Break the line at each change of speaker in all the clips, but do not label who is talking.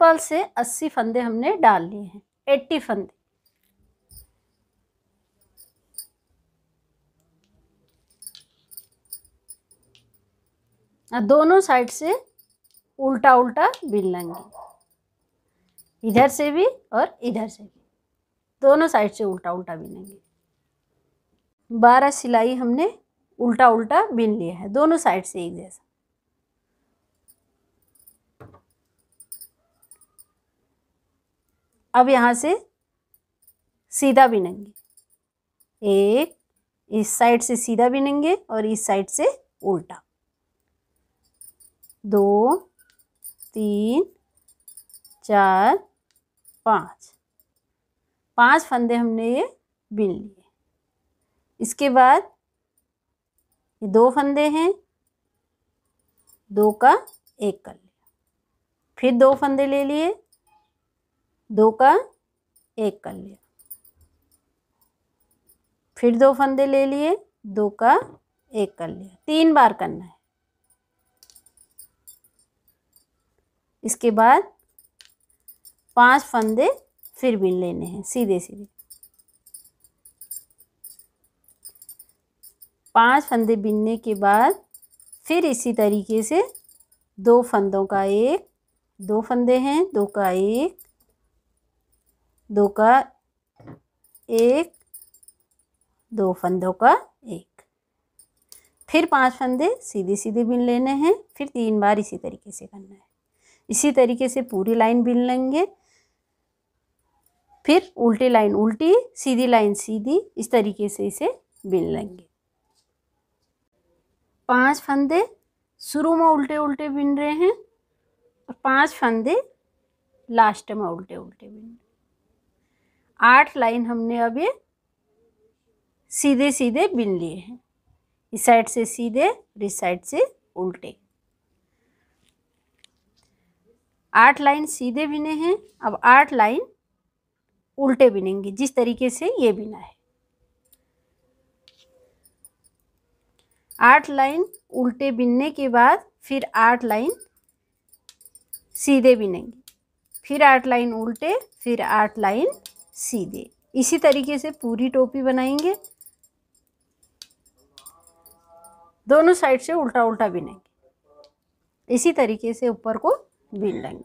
simple से अस्सी फंदे हमने डाल लिए हैं एट्टी फंदे दोनों साइड से उल्टा उल्टा बिन लेंगे इधर से भी और इधर से भी दोनों साइड से उल्टा उल्टा बिनेंगे बारह सिलाई हमने उल्टा उल्टा बिन लिया है दोनों साइड से एक जैसा अब यहाँ से सीधा बिनेंगे एक इस साइड से सीधा बिनेंगे और इस साइड से उल्टा दो तीन चार पाँच पांच फंदे हमने ये बिन लिए इसके बाद ये दो फंदे हैं दो का एक कर लिया फिर दो फंदे ले लिए दो का एक कर लिया फिर दो फंदे ले लिए दो का एक कर लिया तीन बार करना है इसके बाद पांच फंदे फिर बिन लेने हैं सीधे सीधे पांच फंदे बिनने के बाद फिर इसी तरीके से दो फंदों का एक दो फंदे हैं दो का एक दो का एक दो फंदों का एक फिर पांच फंदे सीधे सीधे बिन लेने हैं फिर तीन बार इसी तरीके से करना है इसी तरीके से पूरी लाइन बिन लेंगे फिर उल्टी लाइन उल्टी सीधी लाइन सीधी इस तरीके से इसे बिन लेंगे पांच फंदे शुरू में उल्टे उल्टे बिन रहे हैं और पांच फंदे लास्ट में उल्टे उल्टे बिन रहे हैं आठ लाइन हमने अभी सीधे सीधे बिन लिए हैं इस साइड से सीधे इस साइड से उल्टे आठ लाइन सीधे बिने हैं अब आठ लाइन उल्टे बिनेंगे जिस तरीके से ये बिना है आठ लाइन उल्टे बिनने के बाद फिर आठ लाइन सीधे बिनेंगे फिर आठ लाइन उल्टे फिर आठ लाइन सीधे इसी तरीके से पूरी टोपी बनाएंगे दोनों साइड से उल्टा उल्टा बिनेंगे इसी तरीके से ऊपर को बिन लेंगे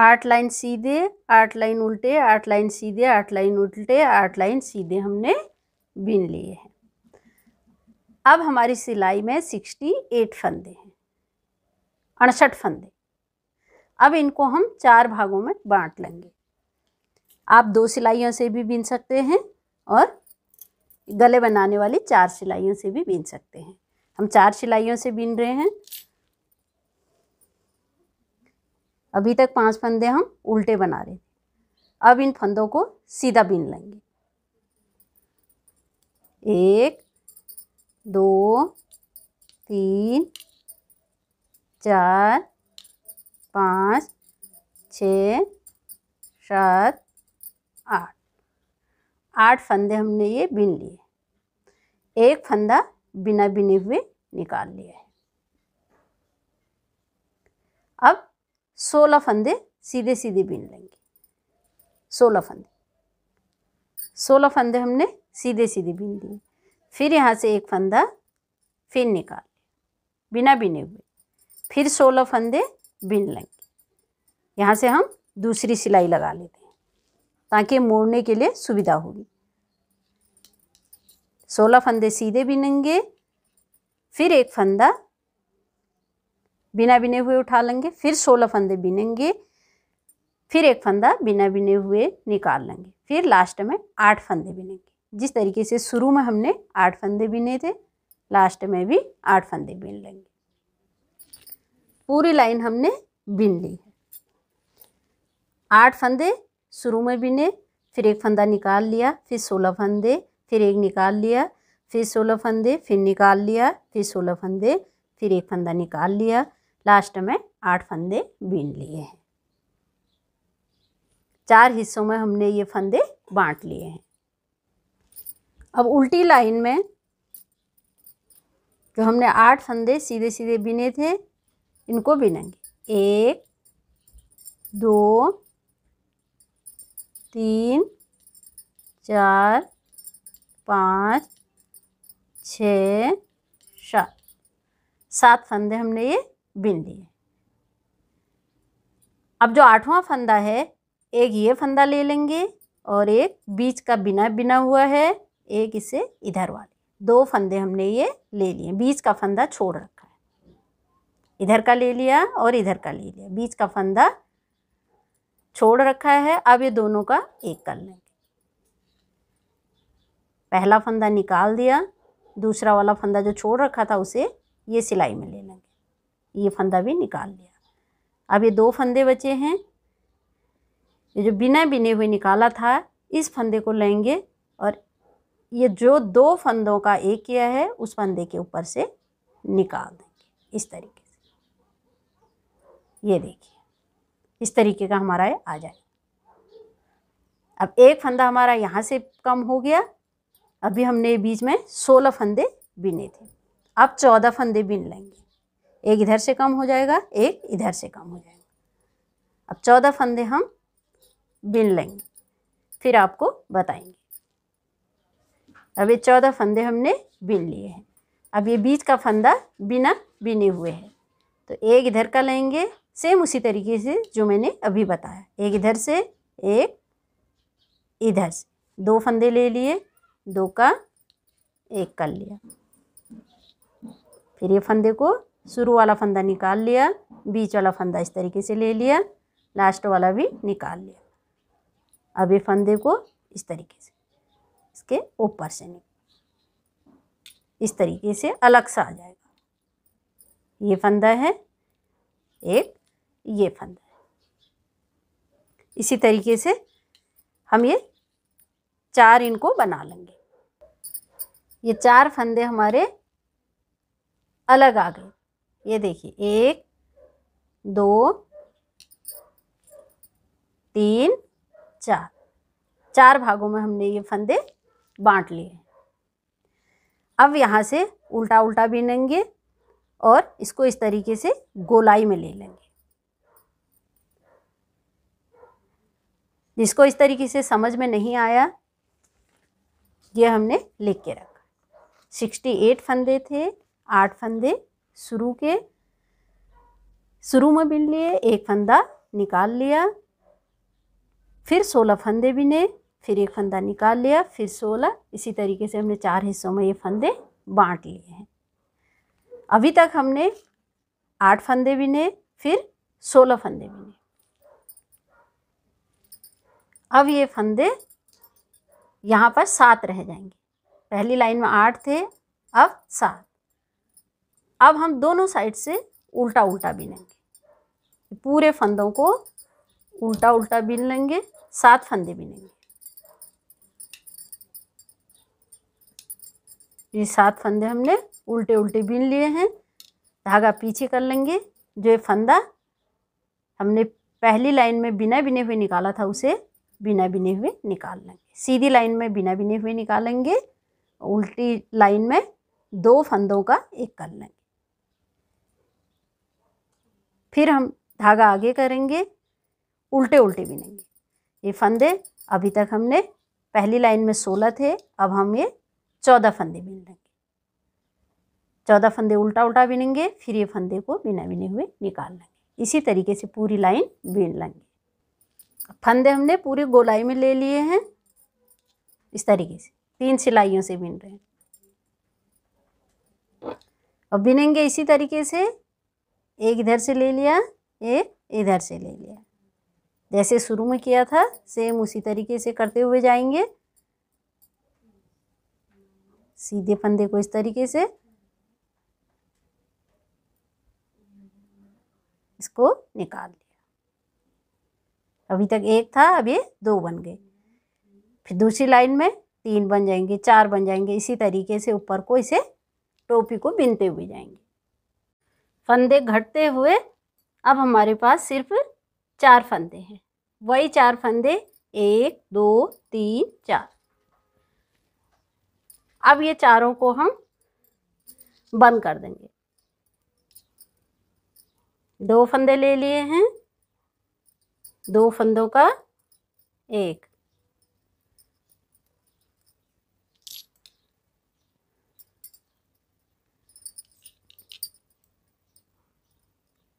आठ लाइन सीधे आठ लाइन उल्टे आठ लाइन सीधे आठ लाइन उल्टे आठ लाइन सीधे हमने बिन लिए हैं अब हमारी सिलाई में सिक्सटी एट फंदे हैं अड़सठ फंदे अब इनको हम चार भागों में बांट लेंगे आप दो सिलाइयों से भी बीन सकते हैं और गले बनाने वाली चार सिलाइयों से भी बीन सकते हैं हम चार सिलाइयों से बीन रहे हैं अभी तक पांच फंदे हम उल्टे बना रहे थे अब इन फंदों को सीधा बीन लेंगे एक दो तीन चार पाँच छ सात आठ आठ फंदे हमने ये बिन लिए एक फंदा बिना बिने हुए निकाल लिया है अब सोलह फंदे सीधे सीधे बिन लेंगे सोलह फंदे सोलह फंदे हमने सीधे सीधे बिन दिए फिर यहाँ से एक फंदा फिर निकाल बिना बिने हुए फिर सोलह फंदे बिन लेंगे यहाँ से हम दूसरी सिलाई लगा लेते हैं ताकि मोड़ने के लिए सुविधा होगी सोलह फंदे सीधे बिनेंगे फिर एक फंदा बिना बिने हुए उठा लेंगे फिर सोलह फंदे बिनेंगे फिर एक फंदा बिना बिने हुए निकाल लेंगे फिर लास्ट में आठ फंदे बिनेंगे जिस तरीके से शुरू में हमने आठ फंदे बिने थे लास्ट में भी आठ फंदे बिन लेंगे पूरी लाइन हमने बिन ली है आठ फंदे शुरू में बिने फिर एक फंदा निकाल लिया फिर सोलह फंदे फिर एक निकाल लिया फिर सोलह फंदे फिर निकाल लिया फिर सोलह फंदे फिर एक फंदा निकाल लिया लास्ट में आठ फंदे बीन लिए हैं चार हिस्सों में हमने ये फंदे बांट लिए हैं अब उल्टी लाइन में जो हमने आठ फंदे सीधे सीधे बिने थे इनको बिनेंगे एक दो तीन चार पाँच छ सात सात फंदे हमने ये बिन लिए अब जो आठवां फंदा है एक ये फंदा ले लेंगे और एक बीच का बिना बिना हुआ है एक इसे इधर वाले दो फंदे हमने ये ले लिए बीच का फंदा छोड़ रखा है इधर का ले लिया और इधर का ले लिया बीच का फंदा छोड़ रखा है अब ये दोनों का एक कर लेंगे पहला फंदा निकाल दिया दूसरा वाला फंदा जो छोड़ रखा था उसे ये सिलाई में ले लेंगे ये फंदा भी निकाल लिया अब ये दो फंदे बचे हैं ये जो बिना बिने हुए निकाला था इस फंदे को लेंगे और ये जो दो फंदों का एक किया है उस फंदे के ऊपर से निकाल देंगे इस तरीके से ये देखिए इस तरीके का हमारा आ जाए अब एक फंदा हमारा यहाँ से कम हो गया अभी हमने बीच में सोलह फंदे बिने थे अब चौदह फंदे बिन लेंगे एक इधर से कम हो जाएगा एक इधर से कम हो जाएगा अब चौदह फंदे हम बिन लेंगे फिर आपको बताएंगे अब ये चौदह फंदे हमने बिन लिए हैं अब ये बीच का फंदा बिना बिने हुए है तो एक इधर का लेंगे सेम उसी तरीके से जो मैंने अभी बताया एक इधर से एक इधर से दो फंदे ले लिए दो का एक कर लिया फिर ये फंदे को शुरू वाला फंदा निकाल लिया बीच वाला फंदा इस तरीके से ले लिया लास्ट वाला भी निकाल लिया अब ये फंदे को इस तरीके से इसके ऊपर से निकाल इस तरीके से अलग सा आ जाएगा ये फंदा है एक ये फंदा है इसी तरीके से हम ये चार इनको बना लेंगे ये चार फंदे हमारे अलग आ गए ये देखिए एक दो तीन चार चार भागों में हमने ये फंदे बांट लिए अब यहाँ से उल्टा उल्टा बिनेंगे और इसको इस तरीके से गोलाई में ले लेंगे जिसको इस तरीके से समझ में नहीं आया ये हमने लिख के रखा सिक्सटी एट फंदे थे आठ फंदे शुरू के शुरू में बिन लिए एक फंदा निकाल लिया फिर सोलह फंदे बिने फिर एक फंदा निकाल लिया फिर सोलह इसी तरीके से हमने चार हिस्सों में ये फंदे बांट लिए हैं अभी तक हमने आठ फंदे बिने फिर सोलह फंदे बिने अब ये फंदे यहाँ पर सात रह जाएंगे पहली लाइन में आठ थे अब सात अब हम दोनों साइड से उल्टा उल्टा बिनेंगे पूरे फंदों को उल्टा उल्टा बिन लेंगे सात फंदे बिनेंगे ये सात फंदे हमने उल्टे उल्टे बिन लिए हैं धागा पीछे कर लेंगे जो ये फंदा हमने पहली लाइन में बिना बिने हुए निकाला था उसे बिना बिने हुए निकाल लेंगे सीधी लाइन में बिना बिने हुए निकालेंगे उल्टी लाइन में दो फंदों का एक कर लेंगे फिर हम धागा आगे करेंगे उल्टे उल्टे बिनेंगे ये फंदे अभी तक हमने पहली लाइन में सोलह थे अब हम ये चौदह फंदे बिन लेंगे चौदह फंदे उल्टा उल्टा बिनेंगे फिर ये फंदे को बिना बिने हुए निकाल लेंगे इसी तरीके से पूरी लाइन बीन लेंगे फंदे हमने पूरी गोलाई में ले लिए हैं इस तरीके से तीन सिलाइयों से बिन रहे हैं और बिनेंगे इसी तरीके से एक इधर से ले लिया एक इधर से ले लिया जैसे शुरू में किया था सेम उसी तरीके से करते हुए जाएंगे सीधे फंदे को इस तरीके से इसको निकाल लिया अभी तक एक था अब ये दो बन गए फिर दूसरी लाइन में तीन बन जाएंगे चार बन जाएंगे इसी तरीके से ऊपर को इसे टोपी को बिनते हुए जाएंगे फंदे घटते हुए अब हमारे पास सिर्फ चार फंदे हैं वही चार फंदे एक दो तीन चार अब ये चारों को हम बंद कर देंगे दो फंदे ले लिए हैं दो फंदों का एक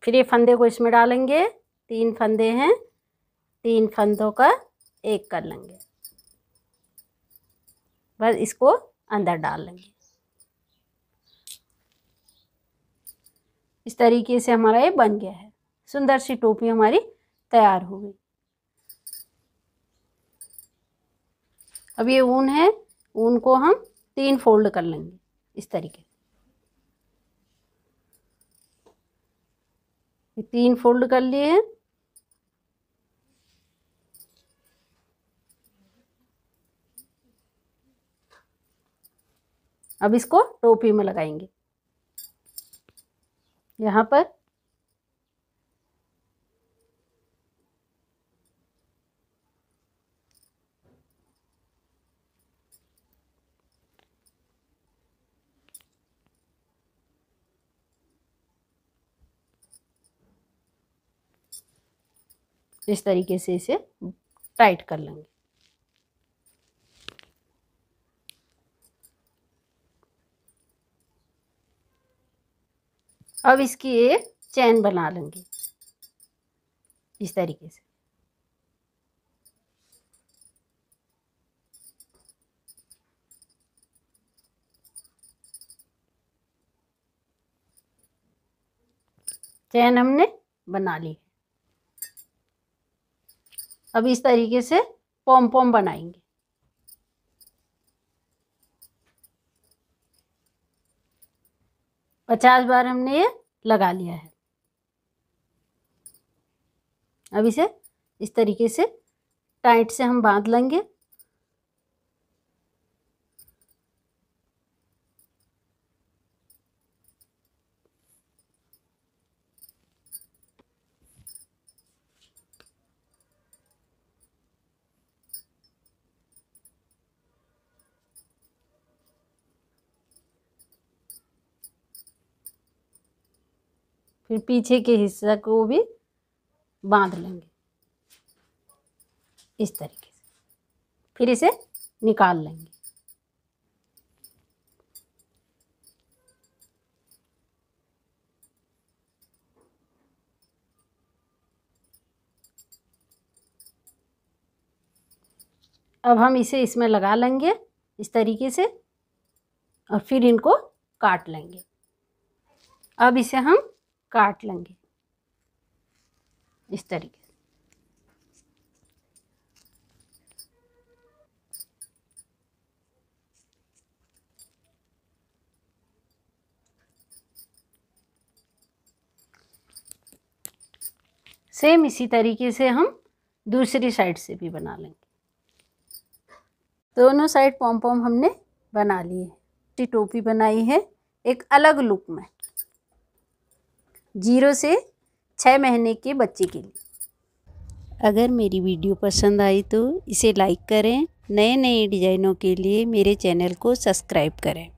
फिर ये फंदे को इसमें डालेंगे तीन फंदे हैं तीन फंदों का एक कर लेंगे बस इसको अंदर डाल लेंगे इस तरीके से हमारा ये बन गया है सुंदर सी टोपी हमारी तैयार हो गई अब ये ऊन है ऊन को हम तीन फोल्ड कर लेंगे इस तरीके ये तीन फोल्ड कर लिए हैं अब इसको टोपी में लगाएंगे यहाँ पर इस तरीके से इसे टाइट कर लेंगे अब इसकी एक चैन बना लेंगे इस तरीके से चैन हमने बना ली अब इस तरीके से पॉम पॉम बनाएंगे पचास बार हमने ये लगा लिया है अब इसे इस तरीके से टाइट से हम बांध लेंगे फिर पीछे के हिस्सा को भी बांध लेंगे इस तरीके से फिर इसे निकाल लेंगे अब हम इसे इसमें लगा लेंगे इस तरीके से और फिर इनको काट लेंगे अब इसे हम काट लेंगे इस तरीके से सेम इसी तरीके से हम दूसरी साइड से भी बना लेंगे दोनों साइड पॉम पॉम हमने बना लिए है टोपी बनाई है एक अलग लुक में जीरो से छः महीने के बच्चे के लिए अगर मेरी वीडियो पसंद आई तो इसे लाइक करें नए नए डिज़ाइनों के लिए मेरे चैनल को सब्सक्राइब करें